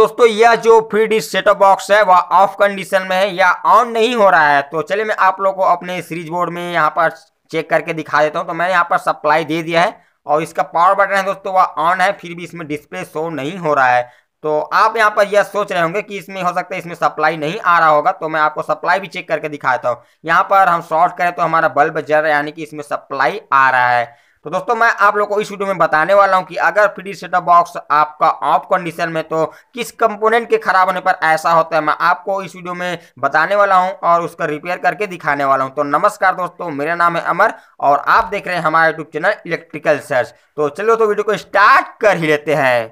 दोस्तों यह जो फ्री डिश सेटअप बॉक्स है वह ऑफ कंडीशन में है या ऑन नहीं हो रहा है तो चलिए मैं आप लोग को अपने सीरीज बोर्ड में यहाँ पर चेक करके दिखा देता हूँ तो मैंने यहाँ पर सप्लाई दे दिया है और इसका पावर बटन है दोस्तों वह ऑन है फिर भी इसमें डिस्प्ले शो नहीं हो रहा है तो आप यहाँ पर यह सोच रहे होंगे कि इसमें हो सकता है इसमें सप्लाई नहीं आ रहा होगा तो मैं आपको सप्लाई भी चेक करके दिखाता हूँ यहाँ पर हम शॉर्ट करें तो हमारा बल्ब जल रहा है यानी कि इसमें सप्लाई आ रहा है तो दोस्तों मैं आप लोग को इस वीडियो में बताने वाला हूं कि अगर फ्री सेटअप बॉक्स आपका ऑफ कंडीशन में तो किस कंपोनेंट के खराब होने पर ऐसा होता है मैं आपको इस वीडियो में बताने वाला हूं और उसका रिपेयर करके दिखाने वाला हूं तो नमस्कार दोस्तों मेरा नाम है अमर और आप देख रहे हैं हमारा यूट्यूब चैनल इलेक्ट्रिकल सर्च तो चलो तो वीडियो को स्टार्ट कर ही लेते हैं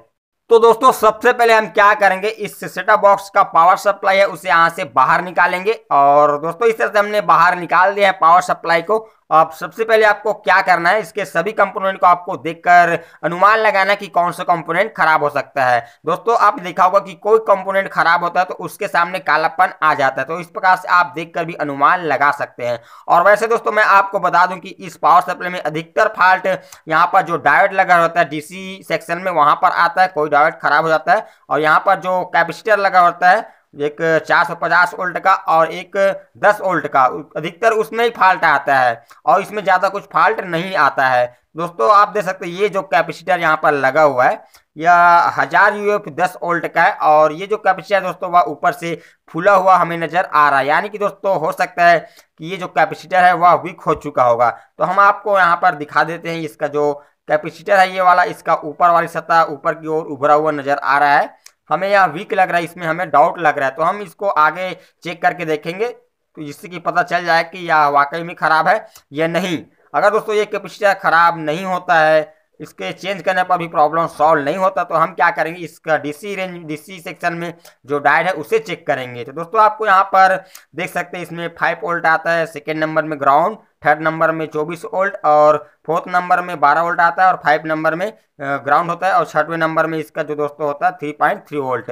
तो दोस्तों सबसे पहले हम क्या करेंगे इस सेटअप बॉक्स का पावर सप्लाई है उसे यहाँ से बाहर निकालेंगे और दोस्तों इस तरह से हमने बाहर निकाल दिया है पावर सप्लाई को तो आप सबसे पहले आपको क्या करना है इसके सभी कंपोनेंट को आपको देखकर अनुमान लगाना कि कौन सा कंपोनेंट खराब हो सकता है दोस्तों आप देखा होगा कि कोई कंपोनेंट खराब होता है तो उसके सामने कालापन आ जाता है तो इस प्रकार से आप देखकर भी अनुमान लगा सकते हैं और वैसे दोस्तों मैं आपको बता दूं कि इस पावर सप्लाई में अधिकतर फाल्ट यहाँ पर जो डायवेट लगा होता है डीसी सेक्शन में वहां पर आता है कोई डायवेट खराब हो जाता है और यहाँ पर जो कैपेसिटर लगा होता है एक 450 वोल्ट का और एक 10 वोल्ट का अधिकतर उसमें ही फॉल्ट आता है और इसमें ज़्यादा कुछ फॉल्ट नहीं आता है दोस्तों आप देख सकते हैं ये जो कैपेसिटर यहाँ पर लगा हुआ है यह हज़ार यू एफ दस वोल्ट का है और ये जो कैपेसिटर दोस्तों वह ऊपर से फूला हुआ हमें नज़र आ रहा है यानी कि दोस्तों हो सकता है कि ये जो कैपेसिटर है वह वीक हो चुका होगा तो हम आपको यहाँ पर दिखा देते हैं इसका जो कैपेसिटर है ये वाला इसका ऊपर वाली सतह ऊपर की ओर उभरा हुआ नज़र आ रहा है हमें यह वीक लग रहा है इसमें हमें डाउट लग रहा है तो हम इसको आगे चेक करके देखेंगे तो जिससे कि पता चल जाए कि यह वाकई में ख़राब है या नहीं अगर दोस्तों ये कैपेसिटर ख़राब नहीं होता है इसके चेंज करने पर भी प्रॉब्लम सॉल्व नहीं होता तो हम क्या करेंगे इसका डीसी रेंज डीसी सेक्शन में जो डायड है उसे चेक करेंगे तो दोस्तों आपको यहाँ पर देख सकते हैं इसमें फाइव ओल्ट आता है सेकेंड नंबर में ग्राउंड थर्ड नंबर में चौबीस ओल्ट और फोर्थ नंबर में बारह ओल्ट आता है और फाइव नंबर में ग्राउंड होता है और छठवें नंबर में इसका जो दोस्तों होता है थ्री पॉइंट थ्री वोल्ट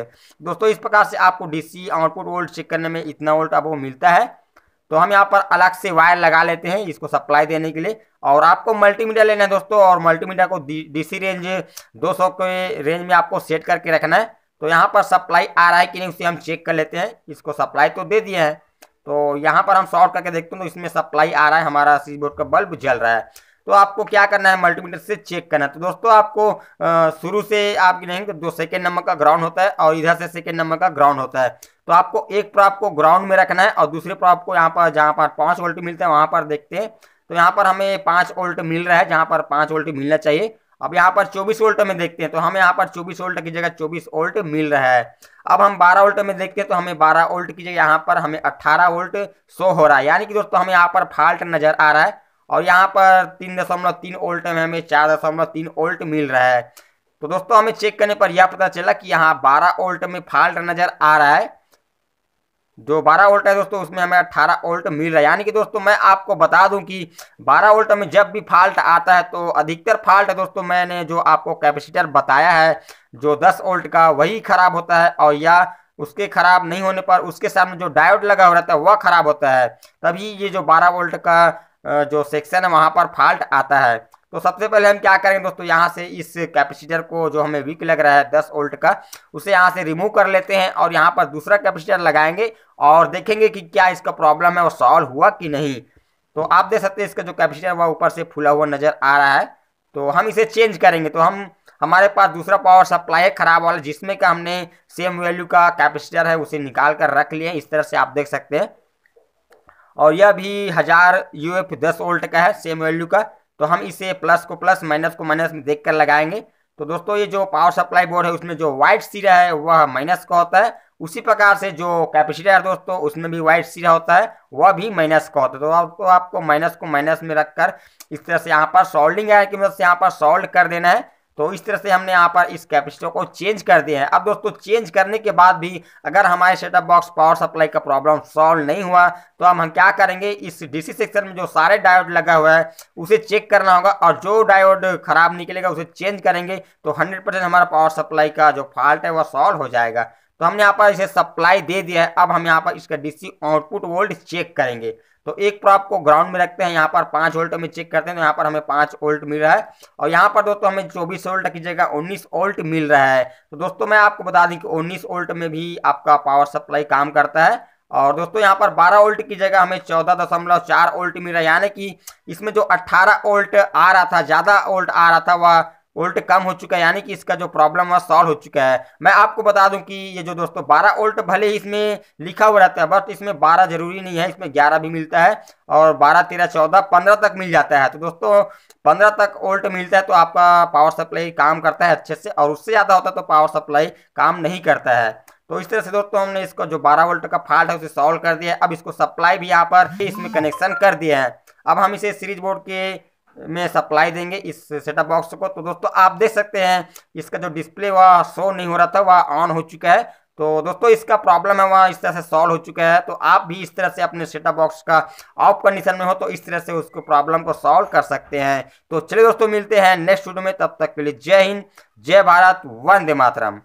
दोस्तों इस प्रकार से आपको डीसी आउटपुट वोल्ट चेक करने में इतना वोल्ट आपको मिलता है तो हम यहाँ पर अलग से वायर लगा लेते हैं इसको सप्लाई देने के लिए और आपको मल्टीमीडिया लेना है दोस्तों और मल्टीमीडिया को डीसी रेंज 200 के रेंज में आपको सेट करके रखना है तो यहाँ पर सप्लाई आ रहा है कि नहीं उसे हम चेक कर लेते हैं इसको सप्लाई तो दे दिया है तो यहाँ पर हम शॉर्ट करके देखते हैं तो इसमें सप्लाई आ रहा है हमारा स्विच बोर्ड का बल्ब जल रहा है तो आपको क्या करना है मल्टीमीटर से चेक करना है तो दोस्तों आपको शुरू से आप नहीं तो दो सेकेंड नंबर का ग्राउंड होता है और इधर से सेकेंड नंबर का ग्राउंड होता है तो आपको एक प्रॉप को ग्राउंड में रखना है और दूसरे प्रॉप को यहाँ पर जहाँ पर पांच वोल्ट मिलते हैं वहां पर देखते हैं तो यहाँ पर हमें पांच वोल्ट मिल रहा है जहां पर पांच वोल्ट मिलना चाहिए अब यहाँ पर चौबीस वोल्ट में देखते हैं तो हमें यहाँ पर चौबीस वोल्ट की जगह चौबीस वोल्ट मिल रहा है अब हम बारह वोल्ट में देखते हैं तो हमें बारह वोल्ट की जगह यहाँ पर हमें अट्ठारह वोल्ट शो हो रहा है यानी कि दोस्तों हमें यहाँ पर फॉल्ट नजर आ रहा है और यहाँ पर तीन दशमलव तीन वोल्ट में हमें चार दशमलव तीन वोल्ट मिल रहा है तो दोस्तों हमें चेक करने पर यह पता चला कि यहाँ बारह वोल्ट में फॉल्ट नजर आ रहा है जो 12 वोल्ट है दोस्तों उसमें हमें 18 वोल्ट मिल रहा है यानी कि दोस्तों मैं आपको बता दूं कि 12 वोल्ट में जब भी फॉल्ट आता है तो अधिकतर फॉल्ट है दोस्तों मैंने जो आपको कैपेसिटर बताया है जो 10 वोल्ट का वही खराब होता है और या उसके खराब नहीं होने पर उसके सामने जो डायोड लगा हो रहता है वह खराब होता है तभी ये जो बारह वोल्ट का जो सेक्शन है वहाँ पर फॉल्ट आता है तो सबसे पहले हम क्या करेंगे दोस्तों यहाँ से इस कैपेसिटर को जो हमें वीक लग रहा है दस वोल्ट का उसे यहाँ से रिमूव कर लेते हैं और यहाँ पर दूसरा कैपेसिटर लगाएंगे और देखेंगे कि क्या इसका प्रॉब्लम है वो सॉल्व हुआ कि नहीं तो आप देख सकते हैं इसका जो कैपेसिटर वह ऊपर से फूला हुआ नज़र आ रहा है तो हम इसे चेंज करेंगे तो हम हमारे पास दूसरा पावर सप्लाई है खराब वाला जिसमें का हमने सेम वैल्यू का कैपेसिटर है उसे निकाल कर रख लिया इस तरह से आप देख सकते हैं और यह भी हज़ार यू एफ दस वोल्ट का है सेम वैल्यू का तो हम इसे प्लस को प्लस माइनस को माइनस में देख कर लगाएंगे तो दोस्तों ये जो पावर सप्लाई बोर्ड है उसमें जो व्हाइट सिरा है वह माइनस का होता है उसी प्रकार से जो कैपेसिटर है दोस्तों उसमें भी व्हाइट सिरा होता है वह भी माइनस का होता है तो, तो आपको आपको माइनस को माइनस में रखकर इस तरह से यहाँ पर सोल्डिंग है कि मतलब यहाँ पर सोल्ड कर देना है तो इस तरह से हमने यहाँ पर इस कैपेसिटर को चेंज कर दिया है अब दोस्तों चेंज करने के बाद भी अगर हमारे सेटअप बॉक्स पावर सप्लाई का प्रॉब्लम सॉल्व नहीं हुआ तो हम हम क्या करेंगे इस डीसी सेक्शन में जो सारे डायोड लगा हुआ है उसे चेक करना होगा और जो डायोड खराब निकलेगा उसे चेंज करेंगे तो हंड्रेड हमारा पावर सप्लाई का जो फॉल्ट है वह सॉल्व हो जाएगा तो हमने यहाँ पर इसे सप्लाई दे दिया है अब हम यहाँ पर इसका डीसी आउटपुट वोल्ट चेक करेंगे तो एक प्रॉप को ग्राउंड में रखते हैं यहाँ पर पांच वोल्ट में चेक करते हैं तो यहाँ पर हमें पांच वोल्ट मिल रहा है और यहाँ पर दोस्तों हमें चौबीस वोल्ट की जगह उन्नीस वोल्ट मिल रहा है तो दोस्तों मैं आपको बता दी कि उन्नीस वोल्ट में भी आपका पावर सप्लाई काम करता है और दोस्तों यहाँ पर 12 वोल्ट की जगह हमें 14.4 वोल्ट है यानी कि इसमें जो 18 वोल्ट आ रहा था ज़्यादा वोल्ट आ रहा था वह वोल्ट कम हो चुका है यानी कि इसका जो प्रॉब्लम है सॉल्व हो चुका है मैं आपको बता दूं कि ये जो दोस्तों 12 वोल्ट भले ही इसमें लिखा हुआ रहता है बट इसमें 12 जरूरी नहीं है इसमें 11 भी मिलता है और 12 13 14 15 तक मिल जाता है तो दोस्तों 15 तक वोल्ट मिलता है तो आपका पावर सप्लाई काम करता है अच्छे से और उससे ज़्यादा होता है तो पावर सप्लाई काम नहीं करता है तो इस तरह से दोस्तों हमने इसको जो 12 वोल्ट का फॉल्ट है उसे सॉल्व कर दिया अब इसको सप्लाई भी यहाँ पर इसमें कनेक्शन कर दिया है अब हम इसे सीरीज बोर्ड के में सप्लाई देंगे इस सेटअप बॉक्स को तो दोस्तों आप देख सकते हैं इसका जो डिस्प्ले वह शो नहीं हो रहा था वह ऑन हो चुका है तो दोस्तों इसका प्रॉब्लम है वह इस तरह से सॉल्व हो चुका है तो आप भी इस तरह से अपने सेटअप बॉक्स का ऑफ कंडीशन में हो तो इस तरह से उसको प्रॉब्लम को सॉल्व कर सकते हैं तो चलिए दोस्तों मिलते हैं नेक्स्ट वीडियो में तब तक के लिए जय हिंद जय भारत वंदे मातरम